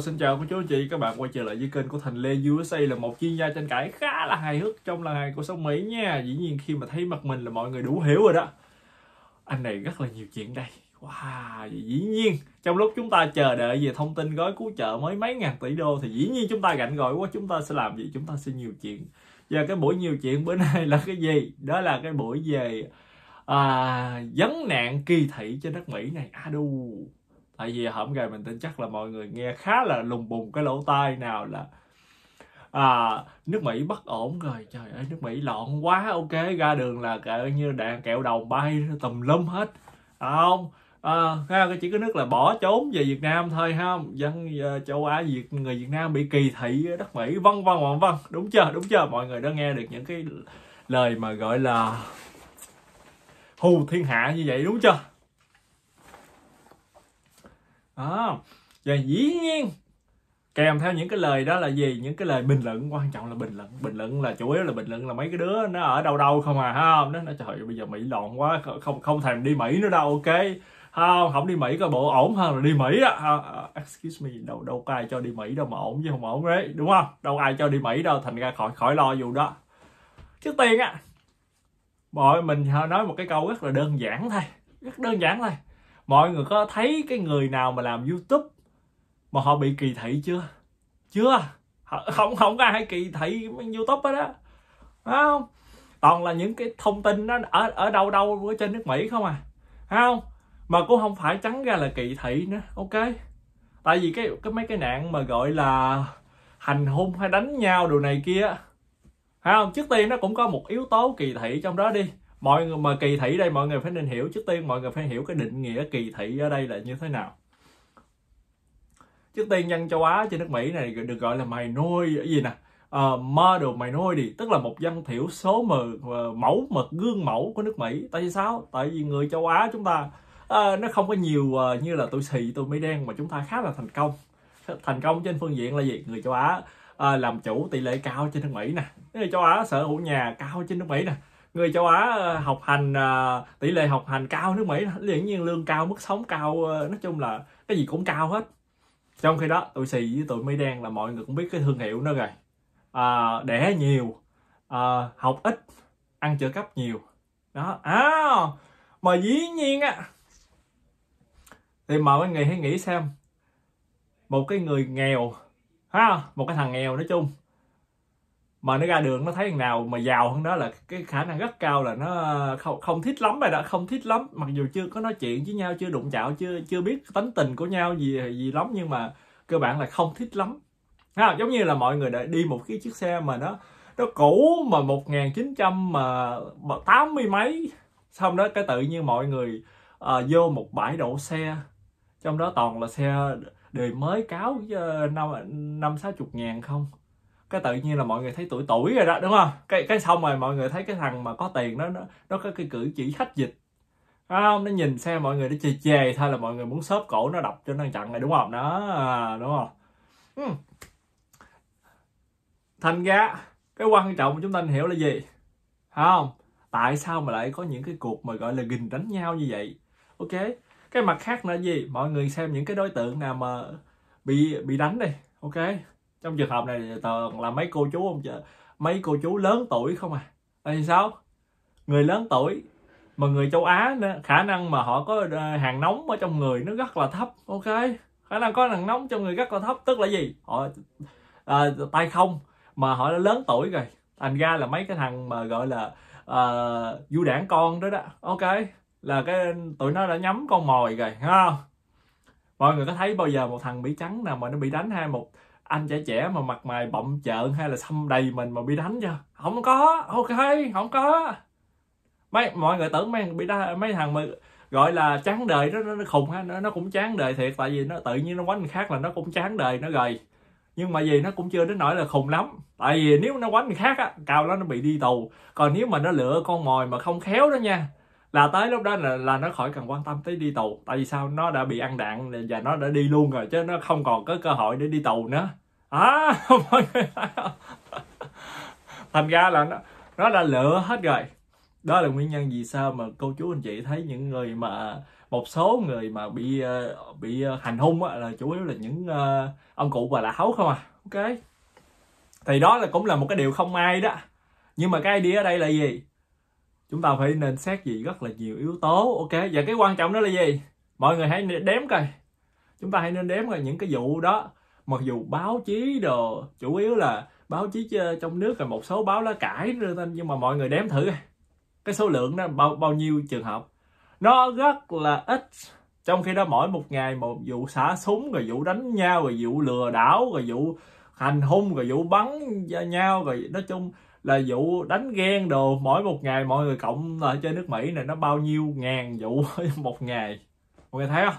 xin chào cô chú anh chị các bạn quay trở lại với kênh của Thành Lê USA là một chuyên gia tranh cãi khá là hài hước trong làng hàng của sông Mỹ nha. Dĩ nhiên khi mà thấy mặt mình là mọi người đủ hiểu rồi đó. Anh này rất là nhiều chuyện đây. Wow, dĩ nhiên trong lúc chúng ta chờ đợi về thông tin gói cứu trợ mới mấy ngàn tỷ đô thì dĩ nhiên chúng ta gạnh gọi quá chúng ta sẽ làm gì? Chúng ta sẽ nhiều chuyện. Và cái buổi nhiều chuyện bữa nay là cái gì? Đó là cái buổi về à, vấn nạn kỳ thị trên đất Mỹ này. À đù tại vì hổm gầy mình tin chắc là mọi người nghe khá là lùng bùng cái lỗ tai nào là à, nước Mỹ bất ổn rồi trời ơi nước Mỹ loạn quá ok ra đường là kệ như đạn kẹo đầu bay tùm lum hết à, không à, ha, chỉ có nước là bỏ trốn về Việt Nam thôi ha dân ờ, châu Á Việt người Việt Nam bị kỳ thị đất Mỹ vân vân vân vân đúng chưa đúng chưa mọi người đã nghe được những cái lời mà gọi là hù thiên hạ như vậy đúng chưa đó à, và dĩ nhiên kèm theo những cái lời đó là gì những cái lời bình luận quan trọng là bình luận bình luận là chủ yếu là bình luận là mấy cái đứa nó ở đâu đâu không à ha nó nó trời ơi, bây giờ mỹ loạn quá không không thèm đi mỹ nữa đâu ok không không đi mỹ coi bộ ổn hơn là đi mỹ á à, excuse me đâu đâu có ai cho đi mỹ đâu mà ổn chứ không ổn đấy đúng không đâu ai cho đi mỹ đâu thành ra khỏi khỏi lo dù đó trước tiên á mọi mình nói một cái câu rất là đơn giản thôi rất đơn giản thôi mọi người có thấy cái người nào mà làm youtube mà họ bị kỳ thị chưa chưa không không có ai kỳ thị youtube hết á không toàn là những cái thông tin nó ở ở đâu đâu ở trên nước mỹ không à không mà cũng không phải trắng ra là kỳ thị nữa ok tại vì cái cái mấy cái nạn mà gọi là hành hung hay đánh nhau đồ này kia phải không trước tiên nó cũng có một yếu tố kỳ thị trong đó đi mọi người mà kỳ thị đây mọi người phải nên hiểu trước tiên mọi người phải hiểu cái định nghĩa kỳ thị ở đây là như thế nào trước tiên dân châu Á trên nước Mỹ này được gọi là mày minority gì nè uh, model đi tức là một dân thiểu số mờ, mẫu mực gương mẫu của nước Mỹ tại vì sao tại vì người châu Á chúng ta uh, nó không có nhiều uh, như là tụi xì tụi Mỹ đen mà chúng ta khá là thành công thành công trên phương diện là gì người châu Á uh, làm chủ tỷ lệ cao trên nước Mỹ nè người châu Á sở hữu nhà cao trên nước Mỹ nè người châu Á ờ, học hành ờ, tỷ lệ học hành cao nước Mỹ hiển nhiên lương cao mức sống cao ờ, nói chung là cái gì cũng cao hết trong khi đó tụi xì với tụi mây đen là mọi người cũng biết cái thương hiệu nó rồi à, đẻ nhiều à, học ít ăn trợ cấp nhiều đó à mà dĩ nhiên á thì mọi người hãy nghĩ xem một cái người nghèo ha một cái thằng nghèo nói chung mà nó ra đường nó thấy thằng nào mà giàu hơn đó là cái khả năng rất cao là nó không không thích lắm rồi đó không thích lắm mặc dù chưa có nói chuyện với nhau chưa đụng chạm chưa chưa biết tính tình của nhau gì gì lắm nhưng mà cơ bản là không thích lắm ha, giống như là mọi người đã đi một cái chiếc xe mà nó nó cũ mà 1900 mà 80 mấy xong đó cái tự nhiên mọi người uh, vô một bãi đậu xe trong đó toàn là xe đời mới cáo ờ, năm năm sáu chục ngàn không cái tự nhiên là mọi người thấy tuổi tuổi rồi đó đúng không cái cái xong rồi mọi người thấy cái thằng mà có tiền đó, nó nó có cái cử chỉ khách dịch à, nó nhìn xem mọi người nó chề chề thôi là mọi người muốn xốp cổ nó đọc cho nó chặn này đúng không đó đúng không uhm. thành ra cái quan trọng chúng ta hiểu là gì không tại sao mà lại có những cái cuộc mà gọi là gình đánh nhau như vậy ok cái mặt khác là gì mọi người xem những cái đối tượng nào mà bị bị đánh đi ok trong trường hợp này toàn là mấy cô chú ông mấy cô chú lớn tuổi không à tại sao người lớn tuổi mà người châu Á nữa, khả năng mà họ có ờ, hàng nóng ở trong người nó rất là thấp ok khả năng có hàng nóng trong người rất là thấp tức là gì họ à, tay không mà họ đã lớn tuổi rồi thành ra là mấy cái thằng mà gọi là à, du đảng con đó đó ok là cái tụi nó đã nhắm con mồi rồi ha mọi người có thấy bao giờ một thằng bị trắng nào mà nó bị đánh hay một anh trẻ trẻ mà mặt mày bậm trợn hay là xăm đầy mình mà bị đánh chưa không có ok không có mấy mọi người tưởng mấy bị đá, mấy thằng mà gọi là chán đời đó, nó, nó khùng ha nó, nó cũng chán đời thiệt tại vì nó tự nhiên nó quánh người khác là nó cũng chán đời nó gầy nhưng mà gì nó cũng chưa đến nỗi là khùng lắm tại vì nếu nó quánh người khác á cao đó nó bị đi tù còn nếu mà nó lựa con mồi mà không khéo đó nha là tới lúc đó là, là nó khỏi cần quan tâm tới đi tù tại vì sao nó đã bị ăn đạn và nó đã đi luôn rồi chứ nó không còn có cơ hội để đi tù nữa à, mọi người thành ra là nó, nó đã lựa hết rồi đó là nguyên nhân vì sao mà cô chú anh chị thấy những người mà một số người mà bị ờ, bị ờ, hành hung á, là chủ yếu là những ờ, ông cụ bà lão không à ok thì đó là cũng là một cái điều không may đó nhưng mà cái idea ở đây là gì chúng ta phải nên xét gì rất là nhiều yếu tố ok và cái quan trọng đó là gì mọi người hãy đếm coi chúng ta hãy nên đếm coi những cái vụ đó mặc dù báo chí đồ chủ yếu là báo chí ờ, trong nước là một số báo lá cải nhưng mà mọi người đếm thử cái số lượng đó bao bao nhiêu trường hợp nó rất là ít trong khi đó mỗi một ngày một vụ xả súng rồi vụ đánh nhau rồi vụ lừa đảo rồi vụ hành hung rồi vụ bắn nhau rồi nói chung là vụ đánh ghen đồ mỗi một ngày mọi người cộng ở trên nước mỹ này nó bao nhiêu ngàn vụ một ngày mọi người thấy không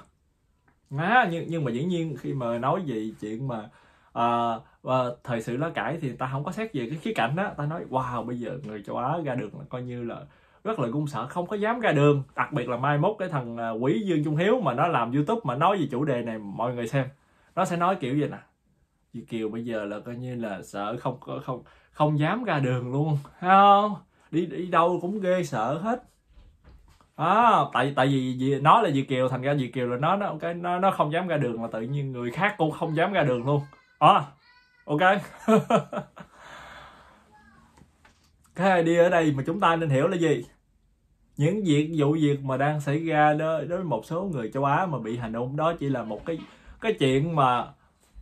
má nhưng nhưng mà dĩ nhiên khi mà nói về chuyện mà à, ờ, và ờ, thời sự lá cải thì ta không có xét về cái khía cạnh đó ta nói wow bây giờ người châu á ra được là coi như là rất là gung sợ không có dám ra đường đặc biệt là mai mốt cái thằng ờ, quỷ dương trung hiếu mà nó làm youtube mà nói về chủ đề này mọi người xem nó sẽ nói kiểu vậy nè Việt kiều bây giờ là coi như là sợ không không không dám ra đường luôn không đi đi đâu cũng ghê sợ hết đó à, tại tại vì nó là việt kiều thành ra việt kiều là nó nó cái nó nó không dám ra đường mà tự nhiên người khác cũng không dám ra đường luôn à, ok cái idea ở đây mà chúng ta nên hiểu là gì những việc vụ việc mà đang xảy ra đối với một số người châu Á mà bị hành hung đó chỉ là một cái cái chuyện mà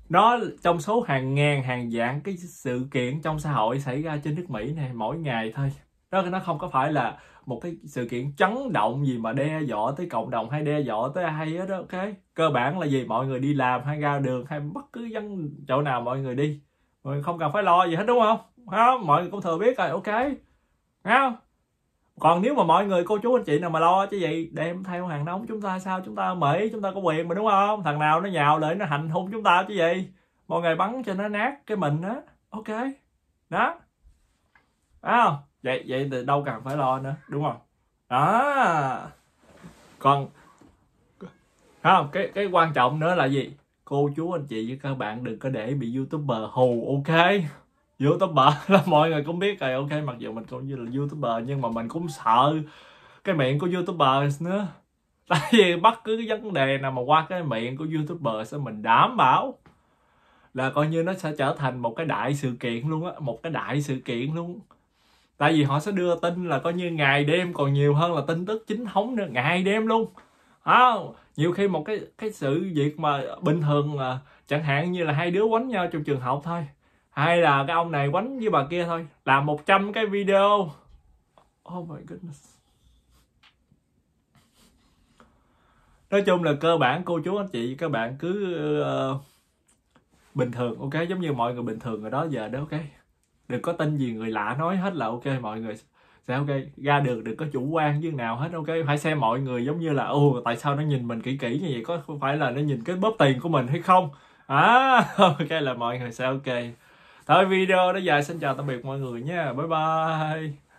nó trong số hàng ngàn hàng vạn cái sự kiện trong xã hội xảy ra trên nước Mỹ này mỗi ngày thôi nó nó không có phải là một cái sự kiện chấn động gì mà đe dọa tới cộng đồng hay đe dọa tới hay hết đó ok cơ bản là gì mọi người đi làm hay ra đường hay bất cứ dân chỗ nào mọi người đi mọi người không cần phải lo gì hết đúng không ha mọi người cũng thừa biết rồi ok ha còn nếu mà mọi người cô chú anh chị nào mà lo chứ vậy đem theo hàng nóng chúng ta sao chúng ta mỹ chúng ta có quyền mà đúng không thằng nào nó nhào lại nó hành hung chúng ta chứ gì mọi người bắn cho nó nát cái mình á ok đó à, vậy vậy thì đâu cần phải lo nữa đúng không đó còn không cái cái quan trọng nữa là gì cô chú anh chị với các bạn đừng có để bị youtuber hù ok youtuber là mọi người cũng biết rồi ok mặc dù mình cũng như là youtuber nhưng mà mình cũng sợ cái miệng của youtuber nữa tại vì bất cứ cái vấn đề nào mà qua cái miệng của youtuber sẽ mình đảm bảo là coi như nó sẽ trở thành một cái đại sự kiện luôn á một cái đại sự kiện luôn tại vì họ sẽ đưa tin là coi như ngày đêm còn nhiều hơn là tin tức chính thống nữa ngày đêm luôn à, nhiều khi một cái cái sự việc mà bình thường là chẳng hạn như là hai đứa quánh nhau trong trường học thôi hay là cái ông này quánh với bà kia thôi làm 100 cái video oh my goodness nói chung là cơ bản cô chú anh chị các bạn cứ uh, bình thường ok giống như mọi người bình thường rồi đó giờ đó ok đừng có tin gì người lạ nói hết là ok mọi người sẽ ok ra được đừng có chủ quan như nào hết ok phải xem mọi người giống như là ô tại sao nó nhìn mình kỹ kỹ như vậy có phải là nó nhìn cái bóp tiền của mình hay không à ok là mọi người sẽ ok thôi video đó dài xin chào tạm biệt mọi người nha bye bye